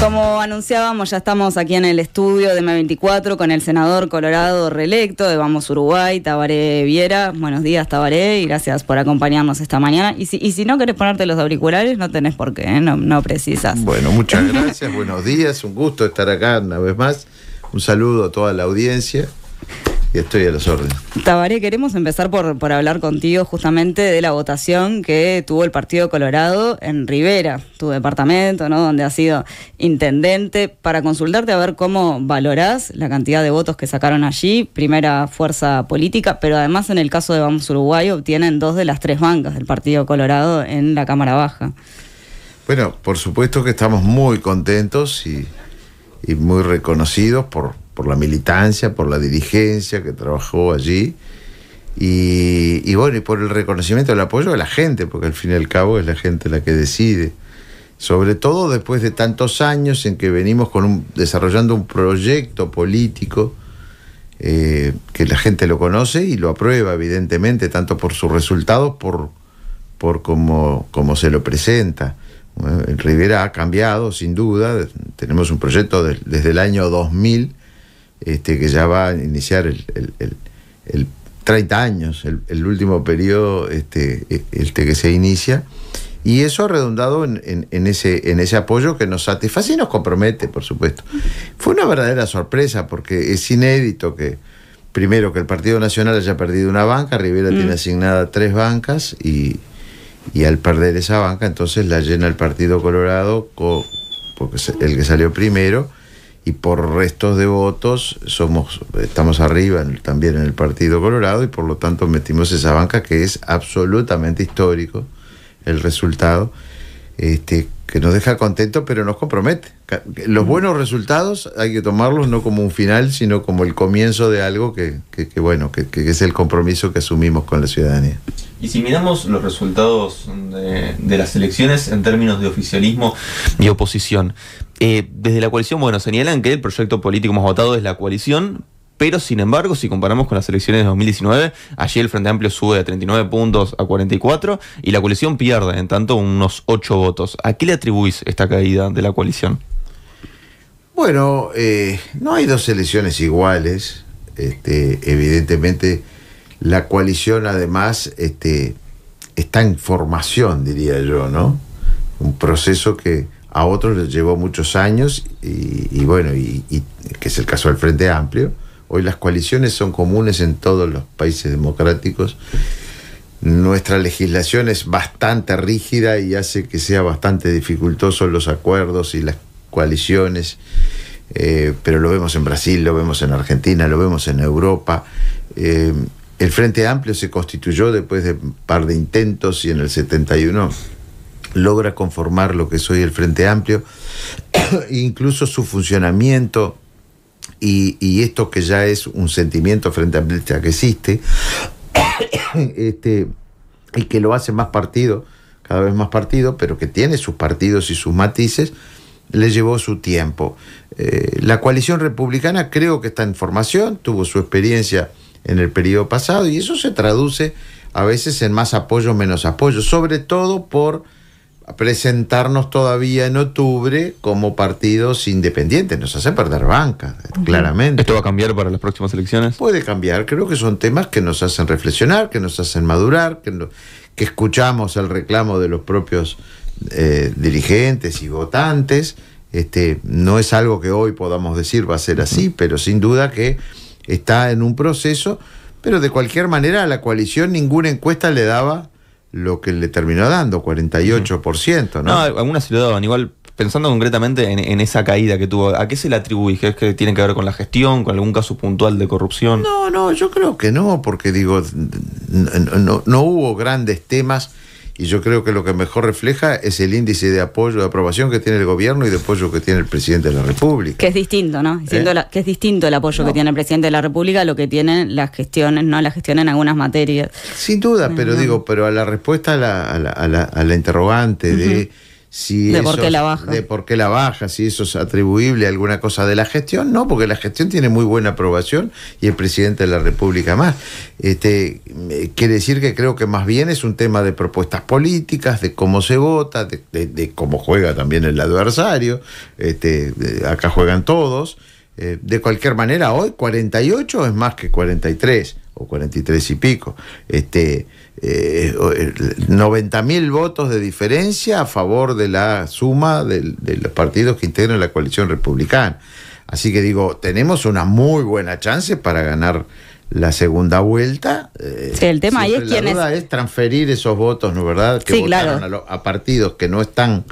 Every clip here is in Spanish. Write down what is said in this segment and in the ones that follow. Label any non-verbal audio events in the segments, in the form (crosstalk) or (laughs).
Como anunciábamos, ya estamos aquí en el estudio de M24 con el senador colorado reelecto de Vamos Uruguay, Tabaré Viera. Buenos días, Tabaré, y gracias por acompañarnos esta mañana. Y si, no querés ponerte los auriculares, no tenés por qué, ¿eh? no, no precisas. Bueno, muchas gracias, buenos días, un gusto estar acá una vez más. Un saludo a toda la audiencia. Estoy a los órdenes. Tabaré, queremos empezar por, hablar contigo justamente de la votación que tuvo el Partido Colorado en Rivera, tu departamento, ¿no? Donde ha sido intendente, para consultarte a ver cómo valorás la cantidad de votos que sacaron allí, primera fuerza política, pero además en el caso de Vamos Uruguay obtienen dos de las tres bancas del Partido Colorado en la Cámara Baja. Bueno, por supuesto que estamos muy contentos y muy reconocidos por, por la militancia, por la dirigencia que trabajó allí. Y, bueno, y por el reconocimiento, del apoyo de la gente, porque al fin y al cabo es la gente la que decide. Sobre todo después de tantos años en que venimos con un, desarrollando un proyecto político eh, que la gente lo conoce y lo aprueba, evidentemente, tanto por sus resultados, por, por cómo, se lo presenta. Rivera ha cambiado, sin duda. Tenemos un proyecto desde el año 2000 este, que ya va a iniciar el, 30 años, el, último periodo este, e, este, que se inicia. Y eso ha redundado en, ese, en ese apoyo que nos satisface y nos compromete, por supuesto. Fue una verdadera sorpresa porque es inédito que, primero, que el Partido Nacional haya perdido una banca, Rivera mm. tiene asignada tres bancas y, al perder esa banca entonces la llena el Partido Colorado, porque el que salió primero, y por restos de votos somos, estamos arriba también en el Partido Colorado y por lo tanto metimos esa banca que es absolutamente histórico el resultado, este, que nos deja contentos pero nos compromete. Los mm. buenos resultados hay que tomarlos no como un final, sino como el comienzo de algo que, que, bueno, que, que es el compromiso que asumimos con la ciudadanía. Y si miramos los resultados de, las elecciones en términos de oficialismo y oposición, eh, desde la coalición, bueno, señalan que el proyecto político más votado es la coalición, pero sin embargo, si comparamos con las elecciones de 2019, allí el Frente Amplio sube de 39 puntos a 44 y la coalición pierde, en tanto, unos 8 votos. ¿A qué le atribuís esta caída de la coalición? Bueno, eh, no hay dos elecciones iguales. Este, evidentemente la coalición además este, está en formación, diría yo, ¿no? Un proceso que a otros les llevó muchos años y, bueno, y, que es el caso del Frente Amplio. Hoy las coaliciones son comunes en todos los países democráticos. Nuestra legislación es bastante rígida y hace que sea bastante dificultoso los acuerdos y las coaliciones. Eh, pero lo vemos en Brasil, lo vemos en Argentina, lo vemos en Europa. Eh, el Frente Amplio se constituyó después de un par de intentos y en el 71 logra conformar lo que es hoy el Frente Amplio, (clears throat) incluso su funcionamiento y, esto que ya es un sentimiento frente a que existe, (clears throat) este, y que lo hace más partido, cada vez más partido, pero que tiene sus partidos y sus matices, le llevó su tiempo. Eh, la coalición republicana creo que está en formación, tuvo su experiencia en el periodo pasado y eso se traduce a veces en más apoyo, menos apoyo, sobre todo por presentarnos todavía en octubre como partidos independientes. Nos hace perder banca, claramente. ¿Esto va a cambiar para las próximas elecciones? Puede cambiar. Creo que son temas que nos hacen reflexionar, que nos hacen madurar, que, que escuchamos el reclamo de los propios eh, dirigentes y votantes. Este, no es algo que hoy podamos decir va a ser así, pero sin duda que está en un proceso, pero de cualquier manera a la coalición ninguna encuesta le daba lo que le terminó dando, 48%, ¿no? No, algunas sí lo daban, igual pensando concretamente en, esa caída que tuvo, ¿a qué se le atribuye? ¿Es que tiene que ver con la gestión, con algún caso puntual de corrupción? No, no, yo creo que no, porque digo, no hubo grandes temas y yo creo que lo que mejor refleja es el índice de apoyo, de aprobación que tiene el gobierno y de apoyo que tiene el presidente de la República. Que es distinto, ¿no? ¿Eh? que es distinto el apoyo que tiene el presidente de la República a lo que tienen las gestiones, ¿no? La gestión en algunas materias. Sin duda, pero digo, pero a la respuesta a la, interrogante de de por qué la baja. De la baja, si eso es atribuible a alguna cosa de la gestión. No, porque la gestión tiene muy buena aprobación y el presidente de la República más. Este, quiere decir que creo que más bien es un tema de propuestas políticas, de cómo se vota, de, cómo juega también el adversario. Este, acá juegan todos. Eh, de cualquier manera, hoy 48 es más que 43 o 43 y pico. Este, eh, 90.000 eh, votos de diferencia a favor de la suma de, los partidos que integran la coalición republicana. Así que digo, tenemos una muy buena chance para ganar la segunda vuelta. Eh, el tema ahí es quién es... es. transferir esos votos, ¿no verdad? Que votaron claro. a, partidos que no están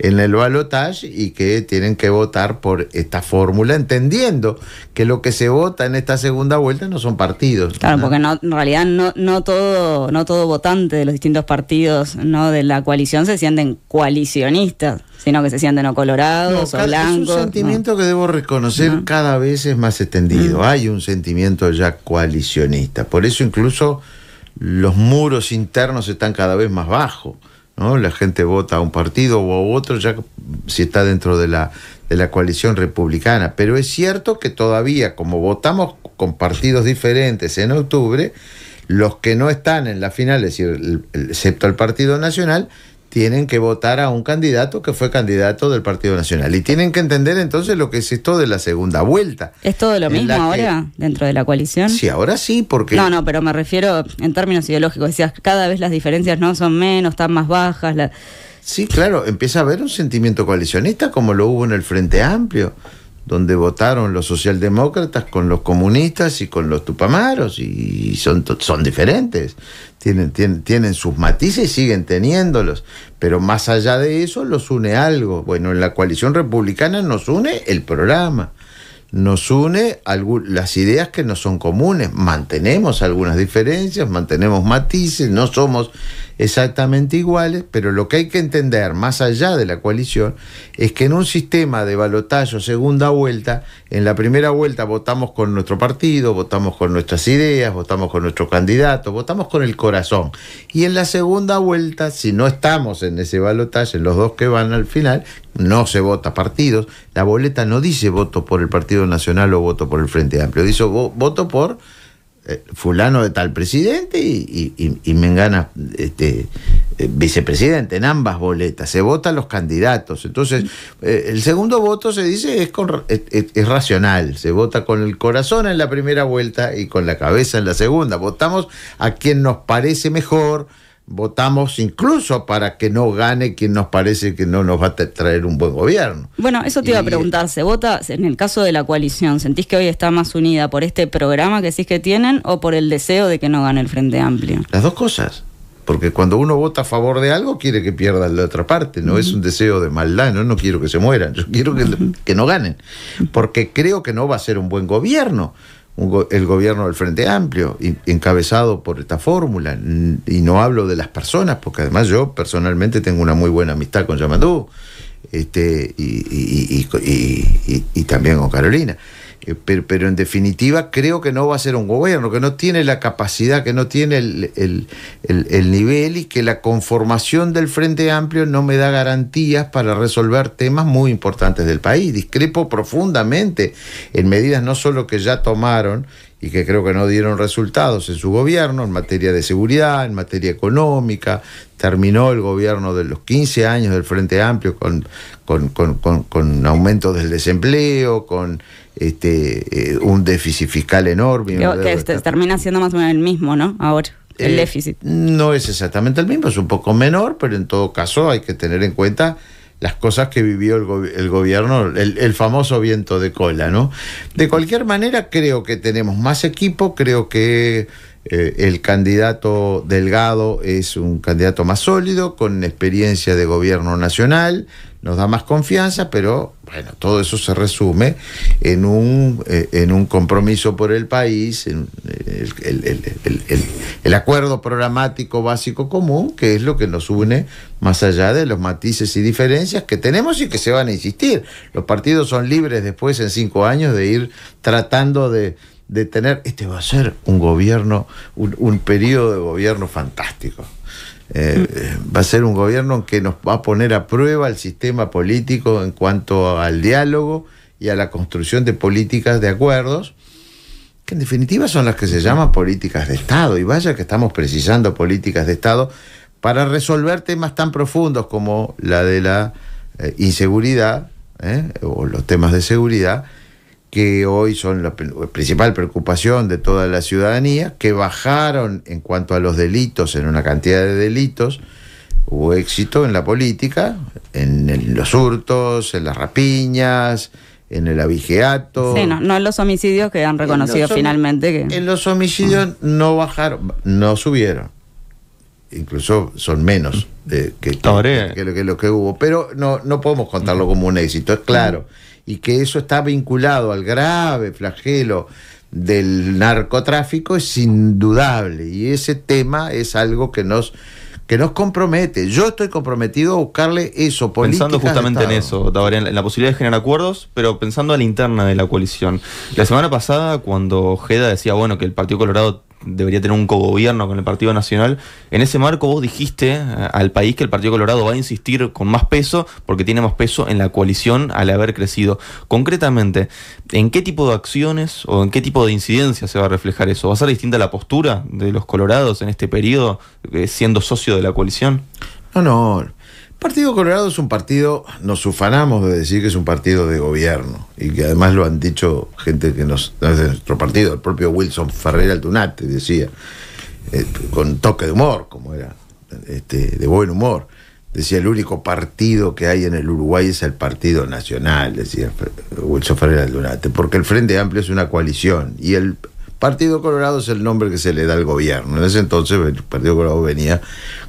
en el balotaje y que tienen que votar por esta fórmula, entendiendo que lo que se vota en esta segunda vuelta no son partidos. Claro, porque no, en realidad no, no, todo, no todo votante de los distintos partidos no de la coalición se sienten coalicionistas sino que se sienten o colorados o blancos. Es un sentimiento que debo reconocer cada vez es más extendido. Mm. Hay un sentimiento ya coalicionista. Por eso incluso los muros internos están cada vez más bajos. ¿no? La gente vota a un partido o a otro ya si está dentro de la, de la coalición republicana. Pero es cierto que todavía, como votamos con partidos diferentes en octubre, los que no están en la final, decir, excepto el Partido Nacional, tienen que votar a un candidato que fue candidato del Partido Nacional. Y tienen que entender entonces lo que es esto de la segunda vuelta. ¿Es todo lo mismo ahora dentro de la coalición? Sí, ahora sí, porque... No, no, pero me refiero en términos ideológicos. Decías, cada vez las diferencias no son menos, están más bajas. Sí, claro, empieza a haber un sentimiento coalicionista como lo hubo en el Frente Amplio donde votaron los socialdemócratas con los comunistas y con los tupamaros, y son, son diferentes, tienen, tienen, tienen sus matices y siguen teniéndolos, pero más allá de eso los une algo. Bueno, en la coalición republicana nos une el programa, nos une las ideas que no son comunes, mantenemos algunas diferencias, mantenemos matices, no somos exactamente iguales, pero lo que hay que entender más allá de la coalición es que en un sistema de balotaje segunda vuelta, en la primera vuelta votamos con nuestro partido, votamos con nuestras ideas, votamos con nuestro candidato, votamos con el corazón. Y en la segunda vuelta, si no estamos en ese balotaje, los dos que van al final, no se vota partidos, la boleta no dice voto por el Partido Nacional o voto por el Frente Amplio, dice voto por eh, fulano de tal presidente y, y, y Mengana este, eh, vicepresidente, en ambas boletas, se votan los candidatos. Entonces, eh, el segundo voto se dice es, con, es, racional, se vota con el corazón en la primera vuelta y con la cabeza en la segunda. Votamos a quien nos parece mejor, votamos incluso para que no gane quien nos parece que no nos va a traer un buen gobierno. Bueno, eso te iba a preguntar, ¿se vota en el caso de la coalición? ¿Sentís que hoy está más unida por este programa que decís que tienen o por el deseo de que no gane el Frente Amplio? Las dos cosas. Porque cuando uno vota a favor de algo, quiere que pierda la otra parte. No es un deseo de maldad, no, quiero que se mueran, yo quiero que, que no ganen. Porque creo que no va a ser un buen gobierno el gobierno del Frente Amplio, encabezado por esta fórmula. Y no hablo de las personas, porque además yo personalmente tengo una muy buena amistad con Yamandú este, y, y, y, y también con Carolina. Eh, pero, en definitiva creo que no va a ser un gobierno, que no tiene la capacidad, que no tiene el, nivel y que la conformación del Frente Amplio no me da garantías para resolver temas muy importantes del país. Discrepo profundamente en medidas no solo que ya tomaron y que creo que no dieron resultados en su gobierno en materia de seguridad, en materia económica. Terminó el gobierno de los 15 años del Frente Amplio con, con, con, con aumento del desempleo, con este, eh, un déficit fiscal enorme. que este termina siendo más o menos el mismo, ¿no? Ahora. El eh, déficit. No es exactamente el mismo, es un poco menor, pero en todo caso hay que tener en cuenta las cosas que vivió el, gobierno, el, famoso viento de cola, ¿no? De cualquier manera, creo que tenemos más equipo, creo que eh, el candidato Delgado es un candidato más sólido, con experiencia de gobierno nacional, nos da más confianza, pero bueno, todo eso se resume en un, eh, en un compromiso por el país, en eh, el, acuerdo programático básico común, que es lo que nos une más allá de los matices y diferencias que tenemos y que se van a insistir. Los partidos son libres después en cinco años de ir tratando de, de tener, este va a ser un gobierno, un, un periodo de gobierno fantástico. Eh, va a ser un gobierno que nos va a poner a prueba el sistema político en cuanto al diálogo y a la construcción de políticas de acuerdos, que en definitiva son las que se llaman políticas de Estado. Y vaya que estamos precisando políticas de Estado para resolver temas tan profundos como la de la eh, inseguridad eh, o los temas de seguridad que hoy son la principal preocupación de toda la ciudadanía, que bajaron en cuanto a los delitos, en una cantidad de delitos, hubo éxito en la política, en, los hurtos, en las rapiñas, en el abigeato. Sí, no, en los homicidios que han reconocido finalmente que... En los homicidios no bajaron, no subieron. Incluso son menos de, que, lo que, hubo. Pero no, no podemos contarlo como un éxito, es claro y que eso está vinculado al grave flagelo del narcotráfico es indudable y ese tema es algo que nos que nos compromete. Yo estoy comprometido a buscarle eso. Pensando justamente en eso, en la posibilidad de generar acuerdos, pero pensando a la interna de la coalición. La semana pasada, cuando Jeda decía, bueno, que el Partido Colorado debería tener un cogobierno con el Partido Nacional. En ese marco vos dijiste eh, al país que el Partido Colorado va a insistir con más peso porque tiene más peso en la coalición al haber crecido. Concretamente, ¿en qué tipo de acciones o en qué tipo de incidencia se va a reflejar eso? ¿Va a ser distinta la postura de los colorados en este periodo eh, siendo socio de la coalición? No, no. Partido Colorado es un partido, nos ufanamos de decir que es un partido de gobierno, y que además lo han dicho gente que nos, es de nuestro partido, el propio Wilson Ferrer Aldunate, decía, este, con toque de humor, como era, este, de buen humor, decía, el único partido que hay en el Uruguay es el Partido Nacional, decía Wilson Ferrer Aldunate, porque el Frente Amplio es una coalición, y el Partido Colorado es el nombre que se le da al gobierno. En ese entonces el Partido Colorado venía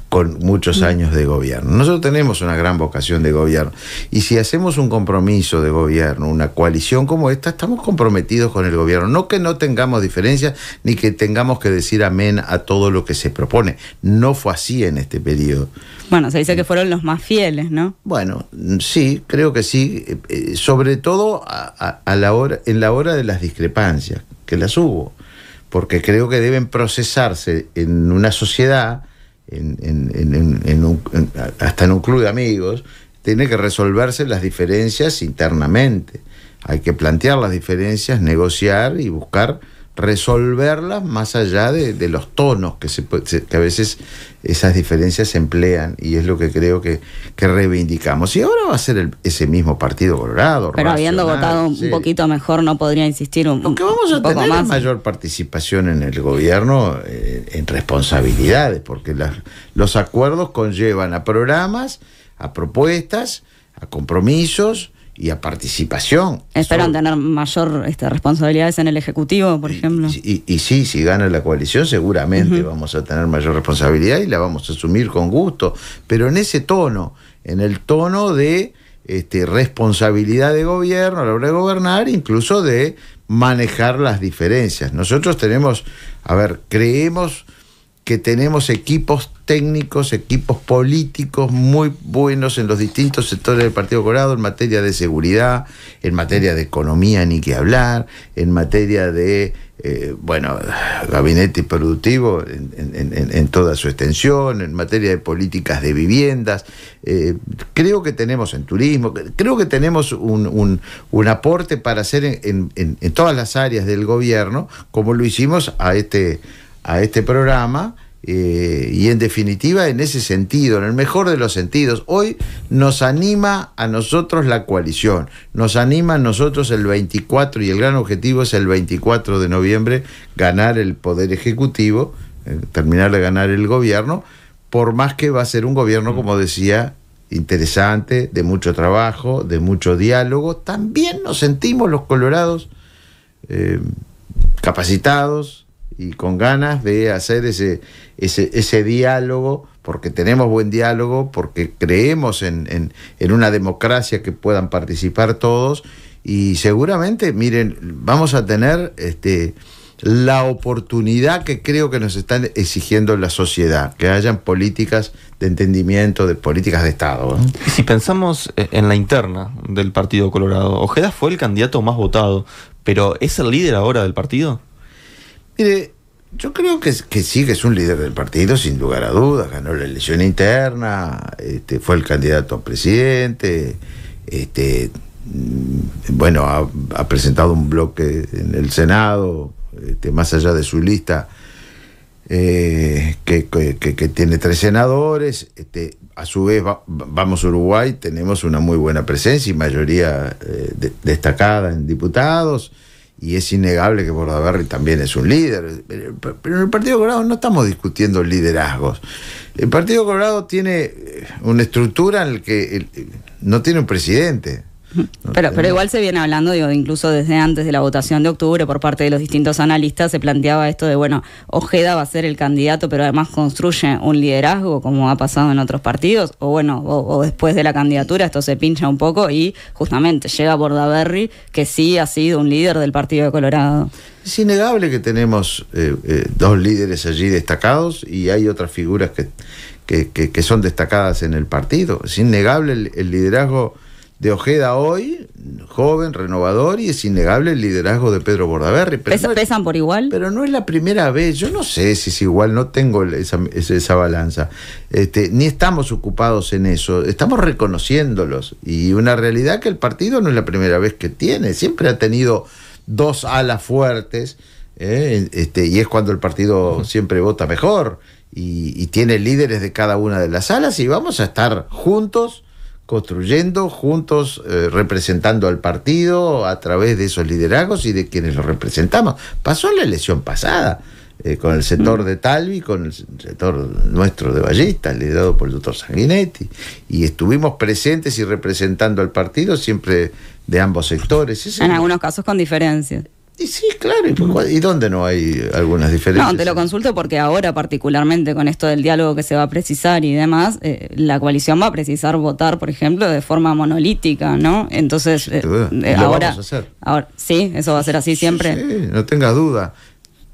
con muchos años de gobierno. Nosotros tenemos una gran vocación de gobierno y si hacemos un compromiso de gobierno, una coalición como esta, estamos comprometidos con el gobierno. No que no tengamos diferencias ni que tengamos que decir amén a todo lo que se propone. No fue así en este periodo. Bueno, se dice que fueron los más fieles, ¿no? Bueno, sí, creo que sí, eh, eh, sobre todo a la hora, en la hora de las discrepancias, que las hubo porque creo que deben procesarse en una sociedad, hasta en un club de amigos, tiene que resolverse las diferencias internamente. Hay que plantear las diferencias, negociar y buscar resolverlas más allá de, los tonos que, se, que a veces esas diferencias emplean y es lo que creo que, que reivindicamos. Y ahora va a ser ese mismo Partido Colorado. Pero habiendo votado un poquito mejor no podría insistir un Aunque vamos a tener mayor participación en el gobierno eh, en responsabilidades, porque los acuerdos conllevan a programas, a propuestas, a compromisos y a participación. Esperan tener mayor este, responsabilidades en el Ejecutivo, por ejemplo. Y, sí, si gana la coalición seguramente vamos a tener mayor responsabilidad y la vamos a asumir con gusto, pero en ese tono, en el tono de este, responsabilidad de gobierno a la hora de gobernar, incluso de manejar las diferencias. Nosotros tenemos, a ver, creemos que tenemos equipos técnicos, equipos políticos muy buenos en los distintos sectores del Partido Colorado en materia de seguridad, en materia de economía, ni que hablar, en materia de, eh, bueno, gabinete productivo en, toda su extensión, en materia de políticas de viviendas. Eh, creo que tenemos en turismo, creo que tenemos un, aporte para hacer en, en todas las áreas del gobierno, como lo hicimos a este a este programa. Eh, y en definitiva, en ese sentido, en el mejor de los sentidos, hoy nos anima a nosotros la coalición, nos anima a nosotros el 24 y el gran objetivo es el 24 de noviembre ganar el Poder Ejecutivo, eh, terminar de ganar el gobierno, por más que va a ser un gobierno, como decía, interesante, de mucho trabajo, de mucho diálogo, también nos sentimos los colorados eh, capacitados, y con ganas de hacer ese, ese, ese diálogo, porque tenemos buen diálogo, porque creemos en, en, una democracia que puedan participar todos y seguramente, miren, vamos a tener este, la oportunidad que creo que nos están exigiendo la sociedad, que hayan políticas de entendimiento, de políticas de Estado. si pensamos eh, en la interna del Partido Colorado, Ojeda fue el candidato más votado, pero ¿es el líder ahora del partido? Mire, yo creo que, que sí, que es un líder del partido, sin lugar a dudas. Ganó la elección interna, este, fue el candidato a presidente, este, mm, bueno, ha, presentado un bloque en el Senado, este, más allá de su lista, eh, que, tiene tres senadores. a su vez, vamos a Uruguay, tenemos una muy buena presencia y mayoría eh, destacada en diputados y es innegable que Bordaberry también es un líder. Pero en el Partido Colorado no estamos discutiendo liderazgos. El Partido Colorado tiene una estructura en la que no tiene un presidente. Pero, pero igual se viene hablando, digo, incluso desde antes de la votación de octubre por parte de los distintos analistas se planteaba esto de, bueno, Ojeda va a ser el candidato, pero además construye un liderazgo como ha pasado en otros partidos, o bueno, o, después de la candidatura esto se pincha un poco y justamente llega Bordaberry, que sí ha sido un líder del Partido de Colorado. Es innegable que tenemos eh, eh, dos líderes allí destacados y hay otras figuras que, que, son destacadas en el partido. Es innegable el liderazgo de Ojeda hoy, joven, renovador, y es innegable el liderazgo de Pedro Bordaberry. Pero ¿Pesan por igual? Pero no es la primera vez, yo no sé si es igual, no tengo esa, esa, balanza. Este, ni estamos ocupados en eso, estamos reconociéndolos. Y una realidad que el partido no es la primera vez que tiene, siempre ha tenido dos alas fuertes, ¿eh? este, y es cuando el partido siempre vota mejor. Y, y tiene líderes de cada una de las alas y vamos a estar juntos construyendo juntos, eh, representando al partido a través de esos liderazgos y de quienes lo representamos. Pasó la elección pasada, eh, con el sector de Talvi, con el sector nuestro de Ballista, liderado por el doctor Sanguinetti, y estuvimos presentes y representando al partido siempre de ambos sectores. en algunos casos con diferencias. Y sí, claro. Pues, ¿Y, dónde no hay algunas diferencias? No, te lo consulto porque ahora, particularmente con esto del diálogo que se va a precisar y demás, eh, la coalición va a precisar votar, por ejemplo, de forma monolítica, ¿no? Entonces, eh, eh, ahora, ahora. Sí, eso va a ser así siempre. Sí, no tengas duda.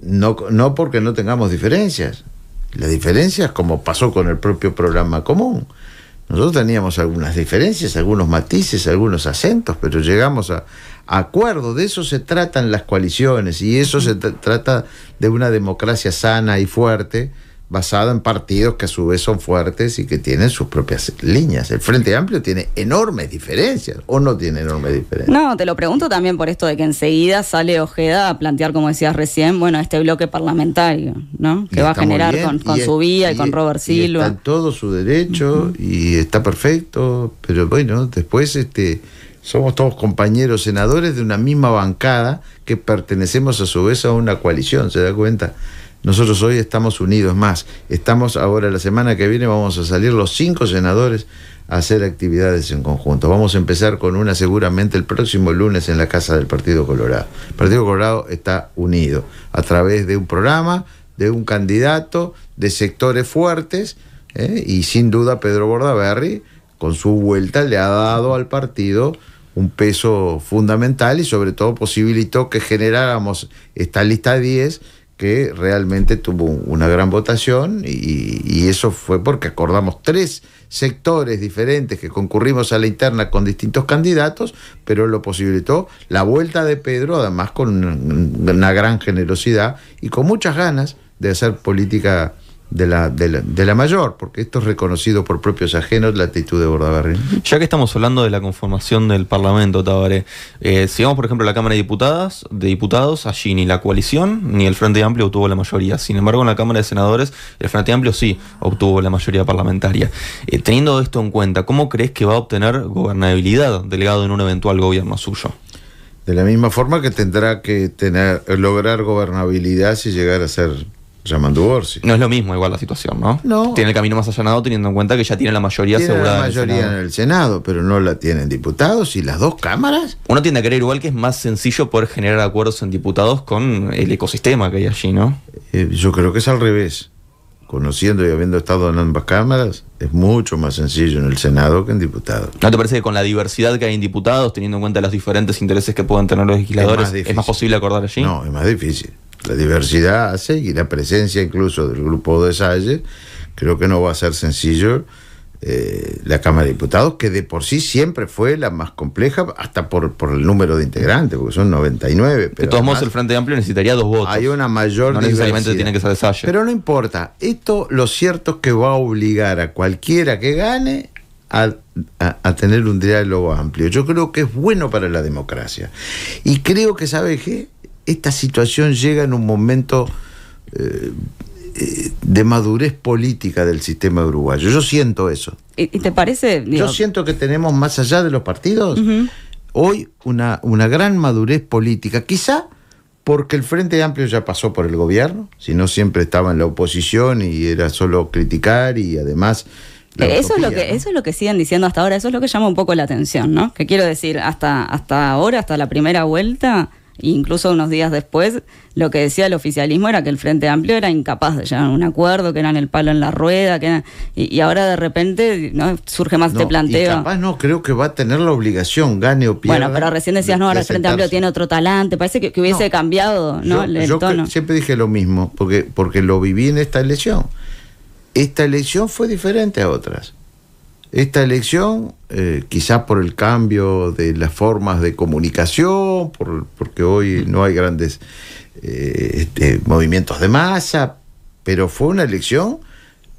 No, no porque no tengamos diferencias. Las diferencias, como pasó con el propio programa común. Nosotros teníamos algunas diferencias, algunos matices, algunos acentos, pero llegamos a acuerdo, De eso se tratan las coaliciones y eso se trata de una democracia sana y fuerte basada en partidos que a su vez son fuertes y que tienen sus propias líneas. El Frente Amplio tiene enormes diferencias o no tiene enormes diferencias. No, te lo pregunto también por esto de que enseguida sale Ojeda a plantear, como decías recién, bueno, este bloque parlamentario, ¿no? Que va a generar con, su vía y, con Robert Silva. todo su derecho y está perfecto, pero bueno, después este somos todos compañeros senadores de una misma bancada que pertenecemos a su vez a una coalición, ¿se da cuenta? Nosotros hoy estamos unidos más. Estamos ahora, la semana que viene vamos a salir los cinco senadores a hacer actividades en conjunto. Vamos a empezar con una seguramente el próximo lunes en la Casa del Partido Colorado. El Partido Colorado está unido a través de un programa, de un candidato, de sectores fuertes ¿eh? y sin duda Pedro Bordaberry con su vuelta le ha dado al partido un peso fundamental y sobre todo posibilitó que generáramos esta lista 10 que realmente tuvo una gran votación y, y, eso fue porque acordamos tres sectores diferentes que concurrimos a la interna con distintos candidatos, pero lo posibilitó la vuelta de Pedro, además con una gran generosidad y con muchas ganas de hacer política de la, mayor, porque esto es reconocido por propios ajenos, la actitud de Bordaberry. Ya que estamos hablando de la conformación del Parlamento, Tabaré, sigamos eh, si por ejemplo, la Cámara de Diputadas, de Diputados, allí ni la coalición ni el Frente Amplio obtuvo la mayoría. Sin embargo, en la Cámara de Senadores, el Frente Amplio sí obtuvo la mayoría parlamentaria. Eh, teniendo esto en cuenta, ¿cómo crees que va a obtener gobernabilidad delegado en un eventual gobierno suyo? De la misma forma que tendrá que tener, lograr gobernabilidad si llegara a ser llamando No es lo mismo igual la situación, ¿no? No. Tiene el camino más allanado teniendo en cuenta que ya tiene la mayoría asegurada. La mayoría en el, Senado. pero no la tienen diputados y las dos cámaras. Uno tiende a creer igual que es más sencillo poder generar acuerdos en diputados con el ecosistema que hay allí, ¿no? Eh, yo creo que es al revés. Conociendo y habiendo estado en ambas cámaras, es mucho más sencillo en el Senado que en diputados. ¿No te parece que con la diversidad que hay en diputados, teniendo en cuenta los diferentes intereses que pueden tener los legisladores, es más posible acordar allí? No, es más difícil la diversidad hace y la presencia incluso del grupo de Salles creo que no va a ser sencillo eh, la Cámara de Diputados, que de por sí siempre fue la más compleja, hasta por, el número de integrantes, porque son 99. de todos modos, el Frente Amplio necesitaría dos votos. Hay una mayor no necesariamente tiene que ser Pero no importa, esto lo cierto es que va a obligar a cualquiera que gane a, tener un diálogo amplio. Yo creo que es bueno para la democracia. Y creo que, ¿sabe que esta situación llega en un momento eh, eh, de madurez política del sistema uruguayo. Yo siento eso. ¿Y, te parece? Yo siento que tenemos, más allá de los partidos, hoy una, una gran madurez política. Quizá porque el Frente Amplio ya pasó por el gobierno, si no siempre estaba en la oposición y era solo criticar y además eh, eso es lo que eso es lo que siguen diciendo hasta ahora, eso es lo que llama un poco la atención, ¿no? Que quiero decir, hasta hasta ahora, hasta la primera vuelta, incluso unos días después, lo que decía el oficialismo era que el Frente Amplio era incapaz de llegar a un acuerdo, que eran el palo en la rueda, que y, ahora de repente ¿no? surge más este planteo. no, creo que va a tener la obligación, gane o pierda. Bueno, pero recién decías, no, ahora el Frente Amplio tiene otro talante, parece que, hubiese cambiado ¿no? el, siempre dije lo mismo, porque, porque lo viví en esta elección. Esta elección fue diferente a otras esta elección, eh, quizás por el cambio de las formas de comunicación, por, porque hoy no hay grandes eh, este, movimientos de masa, pero fue una elección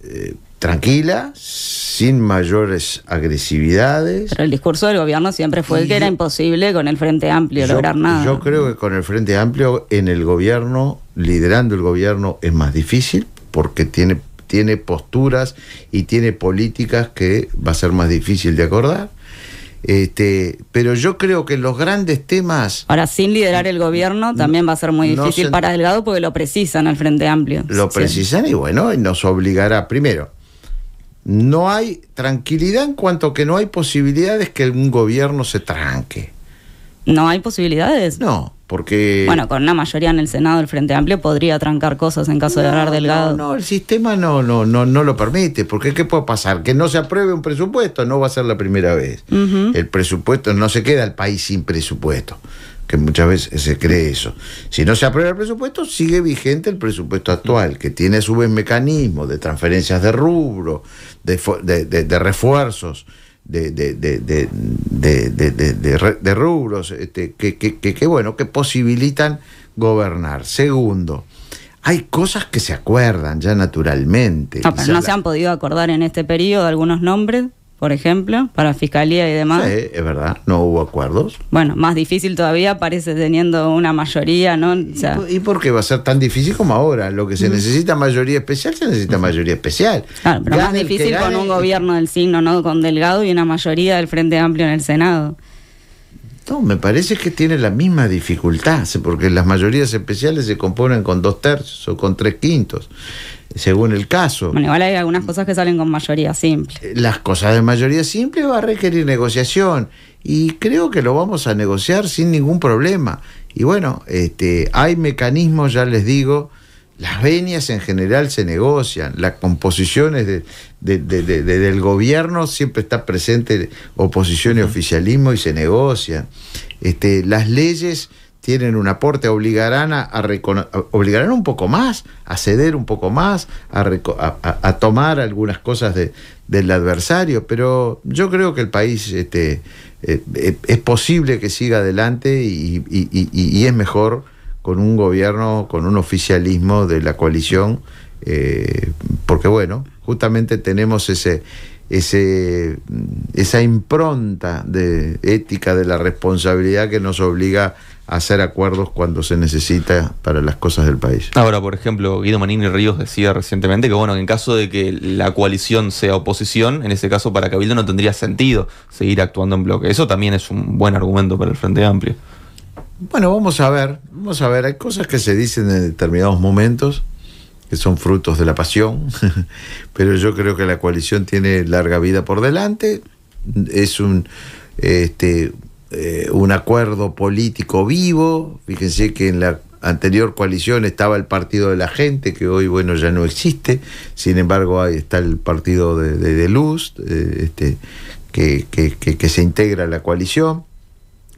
eh, tranquila, sin mayores agresividades. Pero el discurso del gobierno siempre fue que era imposible con el Frente Amplio lograr nada. Yo creo que con el Frente Amplio en el gobierno, liderando el gobierno, es más difícil porque tiene tiene posturas y tiene políticas que va a ser más difícil de acordar. Este, pero yo creo que los grandes temas. Ahora, sin liderar el gobierno también va a ser muy difícil para Delgado porque lo precisan al Frente Amplio. Lo precisan y bueno, nos obligará. Primero, no hay tranquilidad en cuanto que no hay posibilidades que un gobierno se tranque. No hay posibilidades. No, porque... Bueno, con la mayoría en el Senado el Frente Amplio podría trancar cosas en caso de hablar Delgado. No, el sistema no, no, no, no lo permite, porque ¿qué puede pasar? Que no se apruebe un presupuesto, no va a ser la primera vez. El presupuesto, no se queda el país sin presupuesto, que muchas veces se cree eso. Si no se aprueba el presupuesto, sigue vigente el presupuesto actual, que tiene a su vez mecanismos de transferencias de rubro, de, de, de refuerzos de, de, de rubros este, que, que, que, bueno, que posibilitan gobernar. Segundo, hay cosas que se acuerdan ya naturalmente. No, se han podido acordar en este periodo algunos nombres por ejemplo, para fiscalía y demás. es verdad, no hubo acuerdos. Bueno, más difícil todavía parece teniendo una mayoría, ¿no? ¿Y, por qué va a ser tan difícil como ahora? Lo que se mm. necesita mayoría especial, se necesita mayoría especial. Claro, pero más difícil con un gobierno del signo, ¿no? Con Delgado y una mayoría del Frente Amplio en el Senado. No, me parece que tiene la misma dificultad, porque las mayorías especiales se componen con dos tercios o con tres quintos, según el caso. Bueno, igual hay algunas cosas que salen con mayoría simple. Eh, las cosas de mayoría simple va a requerir negociación y creo que lo vamos a negociar sin ningún problema. Y bueno, este, hay mecanismos, ya les digo, las venias en general se negocian, las composiciones del gobierno siempre está presente oposición y oficialismo y se negocian. Este, las leyes tienen un aporte, obligarán, a, obligarán un poco más, a ceder un poco más, a, tomar algunas cosas de, del adversario, pero yo creo que el país este, eh, eh, es posible que siga adelante y es mejor con un gobierno, con un oficialismo de la coalición, eh, porque bueno, justamente tenemos ese, ese, esa impronta de ética de la responsabilidad que nos obliga a hacer acuerdos cuando se necesita para las cosas del país. Ahora, por ejemplo, Guido Manini Ríos decía recientemente que bueno, en caso de que la coalición sea oposición, en ese caso para Cabildo no tendría sentido seguir actuando en bloque. Eso también es un buen argumento para el Frente Amplio. Bueno, vamos a ver, vamos a ver, hay cosas que se dicen en determinados momentos que son frutos de la pasión, (laughs) pero yo creo que la coalición tiene larga vida por delante, es un este eh, un acuerdo político vivo, fíjense que en la anterior coalición estaba el Partido de la Gente, que hoy, bueno, ya no existe. Sin embargo, ahí está el Partido de, de, Luz, eh, este, que, que, se integra a la coalición.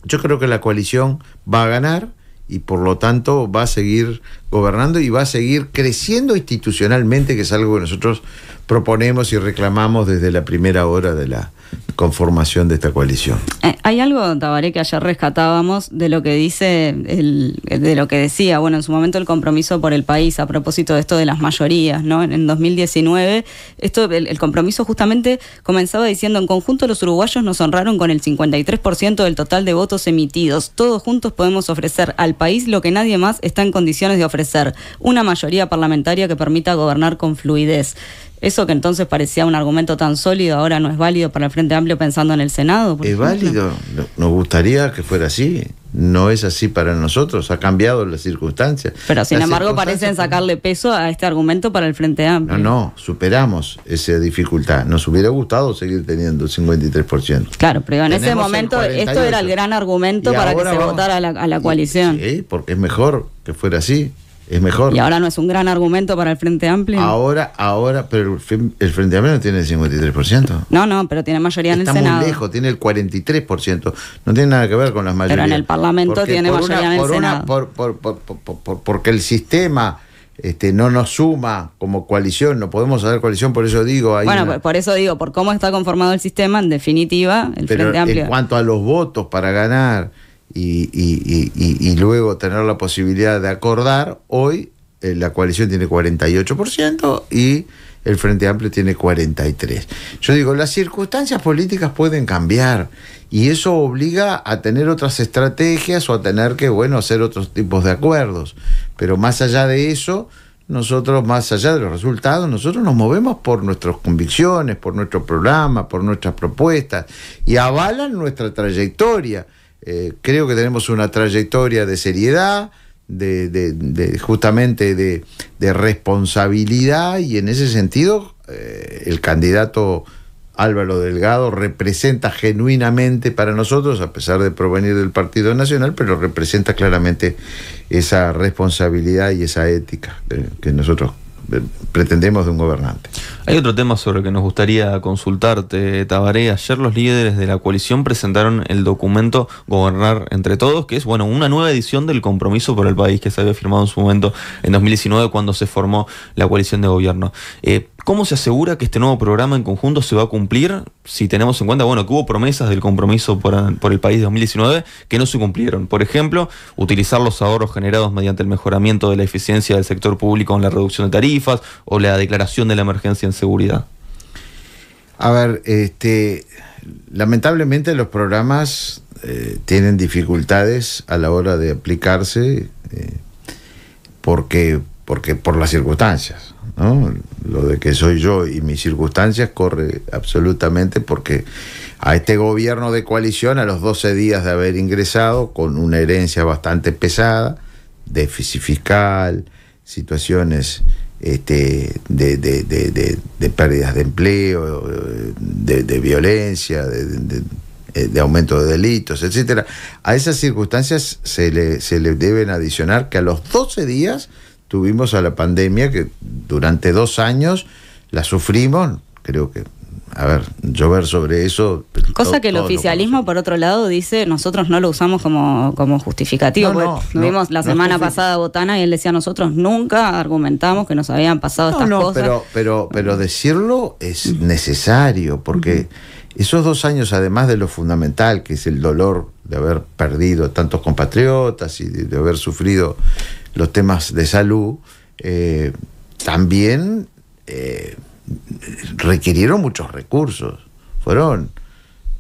Yo creo que la coalición va a ganar y por lo tanto va a seguir gobernando y va a seguir creciendo institucionalmente, que es algo que nosotros proponemos y reclamamos desde la primera hora de la, conformación de esta coalición. Eh, hay algo, Tabaré, que ayer rescatábamos de lo que dice, el, de lo que decía, bueno, en su momento el compromiso por el país a propósito de esto de las mayorías, ¿no? En, 2019, esto, el, compromiso justamente comenzaba diciendo, en conjunto los uruguayos nos honraron con el 53% del total de votos emitidos. Todos juntos podemos ofrecer al país lo que nadie más está en condiciones de ofrecer, una mayoría parlamentaria que permita gobernar con fluidez. Eso que entonces parecía un argumento tan sólido ahora no es válido para el Frente Amplio pensando en el Senado. es válido, nos gustaría que fuera así. No es así para nosotros, ha cambiado las circunstancias. Pero sin embargo parecen sacarle peso a este argumento para el Frente Amplio. No, no, superamos esa dificultad. Nos hubiera gustado seguir teniendo el 53%. Claro, pero en ese momento esto era el gran argumento para que se votara a la, coalición. porque es mejor que fuera así es mejor. Y ahora no es un gran argumento para el Frente Amplio. Ahora, ahora, pero el Frente Amplio no tiene el 53%. No, no, pero tiene mayoría en el Senado. Está lejos, tiene el 43%. No tiene nada que ver con las mayorías. Pero en el Parlamento tiene mayoría en el Senado. porque el sistema este, no nos suma como coalición, no podemos hacer coalición, por eso digo. bueno, por eso digo, por cómo está conformado el sistema, en definitiva, el Frente Amplio. En cuanto a los votos para ganar y, luego tener la posibilidad de acordar, hoy eh, la coalición tiene 48% y el Frente Amplio tiene 43. Yo digo, las circunstancias políticas pueden cambiar y eso obliga a tener otras estrategias o a tener que, bueno, hacer otros tipos de acuerdos. Pero más allá de eso, nosotros, más allá de los resultados, nosotros nos movemos por nuestras convicciones, por nuestro programa, por nuestras propuestas y avalan nuestra trayectoria. Eh, creo que tenemos una trayectoria de seriedad, de, justamente de, responsabilidad y en ese sentido eh, el candidato Álvaro Delgado representa genuinamente para nosotros, a pesar de provenir del Partido Nacional, pero representa claramente esa responsabilidad y esa ética que, que nosotros pretendemos de un gobernante. Hay otro tema sobre el que nos gustaría consultarte, Tabaré. Ayer los líderes de la coalición presentaron el documento Gobernar entre Todos, que es bueno una nueva edición del compromiso por el país que se había firmado en su momento en 2019 cuando se formó la coalición de gobierno. Eh, ¿Cómo se asegura que este nuevo programa en conjunto se va a cumplir si tenemos en cuenta bueno, que hubo promesas del compromiso por, por el país de 2019 que no se cumplieron? Por ejemplo, utilizar los ahorros generados mediante el mejoramiento de la eficiencia del sector público en la reducción de tarifas o la declaración de la emergencia en seguridad? A ver, este, lamentablemente los programas eh, tienen dificultades a la hora de aplicarse eh, porque, porque por las circunstancias. Lo de que soy yo y mis circunstancias corre absolutamente porque a este gobierno de coalición, a los 12 días de haber ingresado, con una herencia bastante pesada, déficit fiscal, situaciones este, de, de, pérdidas de empleo, de, violencia, eh, de, aumento de delitos, etcétera. A esas circunstancias se le, se le deben adicionar que a los 12 días tuvimos a la pandemia que durante dos años la sufrimos, creo que a ver, llover sobre eso. Cosa que el oficialismo, por otro lado, dice, nosotros no lo usamos como, justificativo. vimos la semana pasada Botana y él decía, nosotros nunca argumentamos que nos habían pasado estas cosas. Pero, pero, pero decirlo es necesario, porque esos dos años, además de lo fundamental, que es el dolor de haber perdido tantos compatriotas y de, haber sufrido los temas de salud, eh, también... Eh, requirieron muchos recursos. Fueron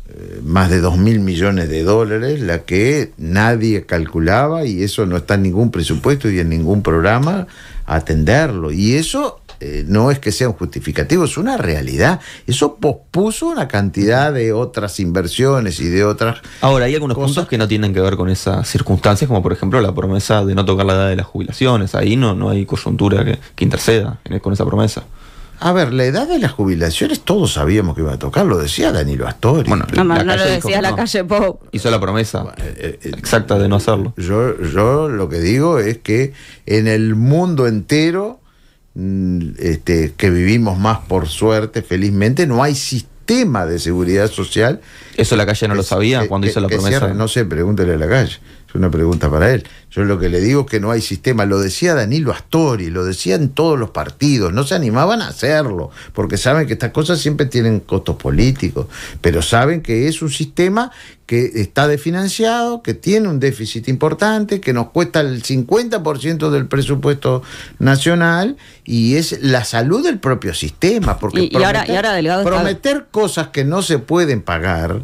eh, más de 2 mil millones de dólares, la que nadie calculaba y eso no está en ningún presupuesto y en ningún programa atenderlo. Y eso eh, no es que sea un justificativo, es una realidad. Eso pospuso una cantidad de otras inversiones y de otras. Ahora, hay algunos cosas. puntos que no tienen que ver con esas circunstancias, como por ejemplo la promesa de no tocar la edad de las jubilaciones. Ahí no, no hay coyuntura que interceda con esa promesa. A ver, la edad de las jubilaciones todos sabíamos que iba a tocar, lo decía Danilo Astori. Bueno, no, la no calle lo decía la calle Pop. Hizo la promesa eh, eh, eh, exacta de no hacerlo. Yo, yo lo que digo es que en el mundo entero, mm, este, que vivimos más por suerte, felizmente, no hay sistema de seguridad social. Eso la calle no lo sabía cuando hizo la promesa. no sé, pregúntele a la calle una pregunta para él. Yo lo que le digo es que no hay sistema. Lo decía Danilo Astori, lo decían todos los partidos. No se animaban a hacerlo, porque saben que estas cosas siempre tienen costos políticos. Pero saben que es un sistema que está desfinanciado, que tiene un déficit importante, que nos cuesta el 50% del presupuesto nacional y es la salud del propio sistema. Porque y, ahora, prometer cosas que no se pueden pagar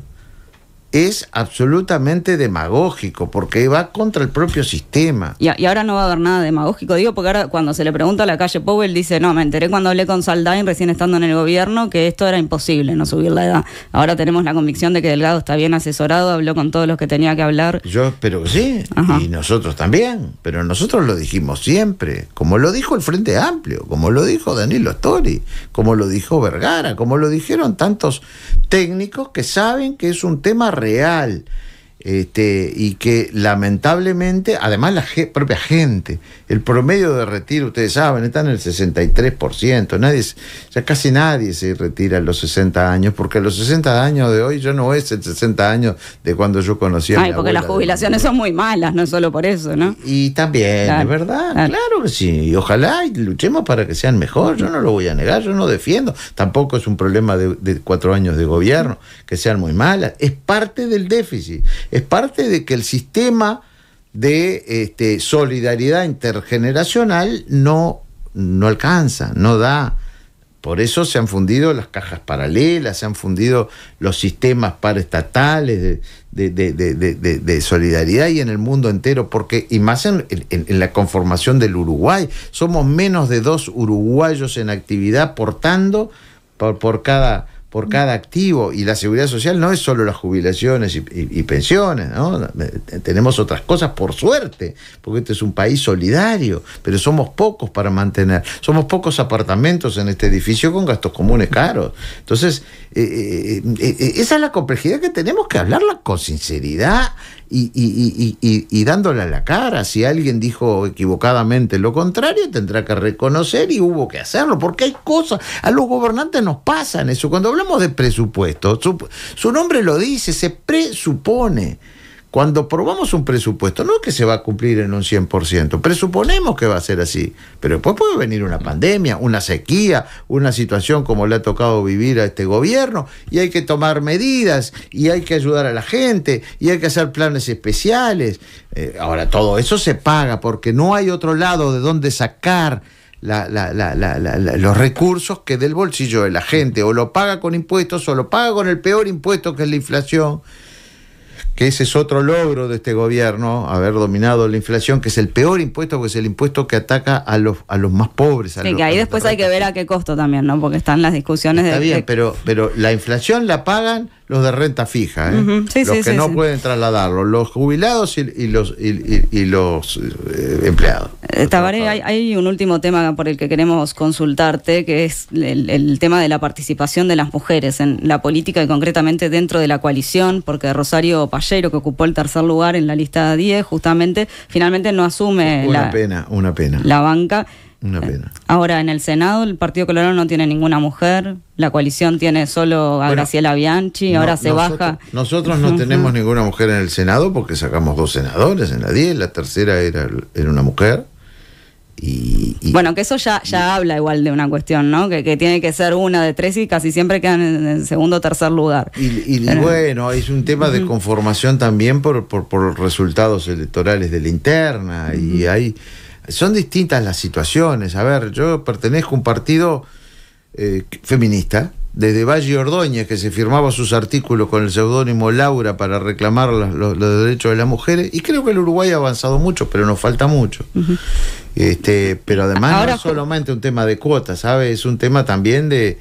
es absolutamente demagógico, porque va contra el propio sistema. Y, ahora no va a haber nada demagógico, digo, porque ahora cuando se le pregunta a la calle Powell, dice, no, me enteré cuando hablé con Saldain, recién estando en el gobierno, que esto era imposible, no subir la edad. Ahora tenemos la convicción de que Delgado está bien asesorado, habló con todos los que tenía que hablar. Yo espero que sí, y nosotros también, pero nosotros lo dijimos siempre, como lo dijo el Frente Amplio, como lo dijo Danilo story como lo dijo Vergara, como lo dijeron tantos técnicos que saben que es un tema real este, y que lamentablemente, además la propia gente, el promedio de retiro, ustedes saben, está en el 63%, nadie, ya casi nadie se retira a los 60 años, porque los 60 años de hoy yo no es el 60 años de cuando yo conocí a Ay, porque las jubilaciones son muy malas, no solo por eso, ¿no? Y, también, es verdad, claro. que sí, y ojalá luchemos para que sean mejor, yo no lo voy a negar, yo no defiendo, tampoco es un problema de, de cuatro años de gobierno, que sean muy malas, es parte del déficit es parte de que el sistema de este, solidaridad intergeneracional no, no alcanza, no da. Por eso se han fundido las cajas paralelas, se han fundido los sistemas paraestatales de, de, solidaridad y en el mundo entero, porque, y más en, la conformación del Uruguay, somos menos de dos uruguayos en actividad portando por, por cada por cada activo. Y la seguridad social no es solo las jubilaciones y, pensiones, ¿no? Eh, eh, tenemos otras cosas por suerte, porque este es un país solidario, pero somos pocos para mantener. Somos pocos apartamentos en este edificio con gastos comunes caros. Entonces, eh, esa es la complejidad que tenemos que hablarla con sinceridad y, y, y, y, dándole la cara. Si alguien dijo equivocadamente lo contrario, tendrá que reconocer y hubo que hacerlo, porque hay cosas, a los gobernantes nos pasan eso. Cuando hablamos de presupuesto, su nombre lo dice, se presupone. Cuando probamos un presupuesto, no es que se va a cumplir en un 100%, presuponemos que va a ser así, pero después puede venir una pandemia, una sequía, una situación como le ha tocado vivir a este gobierno, y hay que tomar medidas, y hay que ayudar a la gente, y hay que hacer planes especiales. Eh, ahora, todo eso se paga porque no hay otro lado de dónde sacar los recursos que del bolsillo de la gente, o lo paga con impuestos, o lo paga con el peor impuesto que es la inflación ese es otro logro de este gobierno, haber dominado la inflación, que es el peor impuesto, porque es el impuesto que ataca a los, a los más pobres. que ahí después hay que ver a qué costo también, ¿no? Porque están las discusiones de... Está bien, pero, pero la inflación la pagan los de renta fija, ¿eh? los que no pueden trasladarlo, los jubilados y, los, y, los eh, empleados. Eh, Tabaré, hay, un último tema por el que queremos consultarte, que es el, tema de la participación de las mujeres en la política y concretamente dentro de la coalición, porque Rosario Pallero, que ocupó el tercer lugar en la lista 10, justamente, finalmente no asume pena, una pena. la banca. Una pena. Ahora, en el Senado el Partido Colorado no tiene ninguna mujer, la coalición tiene solo a Graciela Bianchi, ahora se baja. Nosotros no tenemos ninguna mujer en el Senado porque sacamos dos senadores en la 10, la tercera era, era una mujer. Y, bueno, que eso ya, ya habla igual de una cuestión, ¿no? Que, tiene que ser una de tres y casi siempre quedan en, segundo o tercer lugar. Y, bueno, es un tema de conformación también por, por, resultados electorales de la interna y hay son distintas las situaciones. A ver, yo pertenezco a un partido eh, feminista, desde Valle Ordóñez, que se firmaba sus artículos con el seudónimo Laura para reclamar los, derechos de las mujeres, y creo que el Uruguay ha avanzado mucho, pero nos falta mucho. este, pero además no es solamente un tema de cuotas, ¿sabes? Es un tema también de,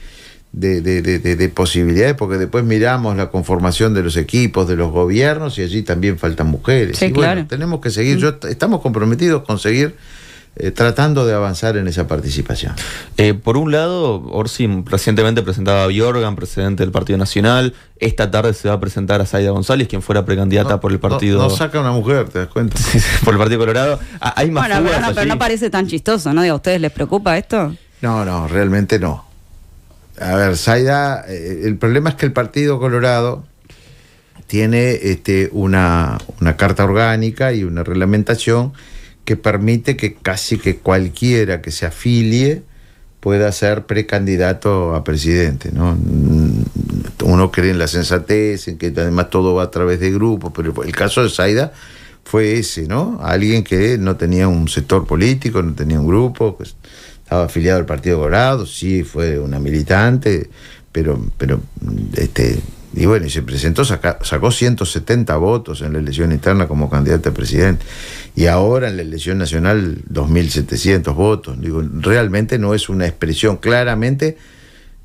de, posibilidades, porque después miramos la conformación de los equipos, de los gobiernos, y allí también faltan mujeres. Sí, claro. tenemos que seguir, mm. yo, estamos comprometidos con seguir eh, tratando de avanzar en esa participación. Eh, por un lado, Orsi recientemente presentaba a presidente del Partido Nacional. Esta tarde se va a presentar a Zaida González, quien fuera precandidata por el partido. No, saca una mujer, ¿te das cuenta? (laughs) por el Partido Colorado. Ah, hay más bueno, pero no, pero no parece tan chistoso, ¿no? ¿A ustedes les preocupa esto? No, no, realmente no. A ver, Zaida, eh, el problema es que el Partido Colorado tiene este, una carta orgánica y una reglamentación que permite que casi que cualquiera que se afilie pueda ser precandidato a presidente. ¿no? Mm, uno cree en la sensatez, en que además todo va a través de grupos, pero el caso de Zaida fue ese, ¿no? Alguien que no tenía un sector político, no tenía un grupo, pues, estaba afiliado al Partido Dorado, sí, fue una militante, pero, pero este, y bueno, y se presentó, sacó 170 votos en la elección interna como candidato a presidente. Y ahora en la elección nacional, 2.700 votos. Digo, realmente no es una expresión. Claramente,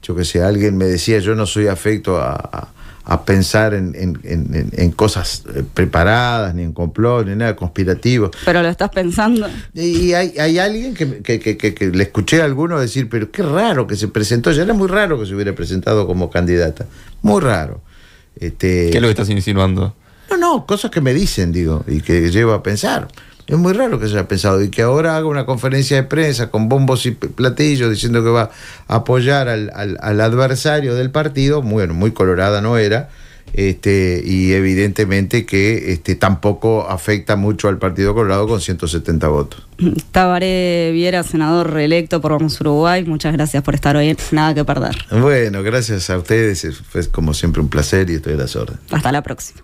yo que sé, alguien me decía, yo no soy afecto a a pensar en, cosas eh, preparadas, ni en complot, ni nada conspirativo. Pero lo estás pensando. Y hay, alguien que, que, que, que, le escuché a alguno decir, pero qué raro que se presentó, ya era muy raro que se hubiera presentado como candidata, muy raro. Este, ¿Qué es lo que estás insinuando? No, no, cosas que me dicen, digo, y que llevo a pensar. Es muy raro que se haya pensado y que ahora haga una conferencia de prensa con bombos y platillos diciendo que va a apoyar al, adversario del partido, bueno, muy colorada no era, este, y evidentemente que este, tampoco afecta mucho al Partido Colorado con 170 votos. Tabaré Viera, senador reelecto por Vamos Uruguay, muchas gracias por estar hoy, nada que perder. Bueno, gracias a ustedes, fue como siempre un placer y estoy a las órdenes. Hasta la próxima.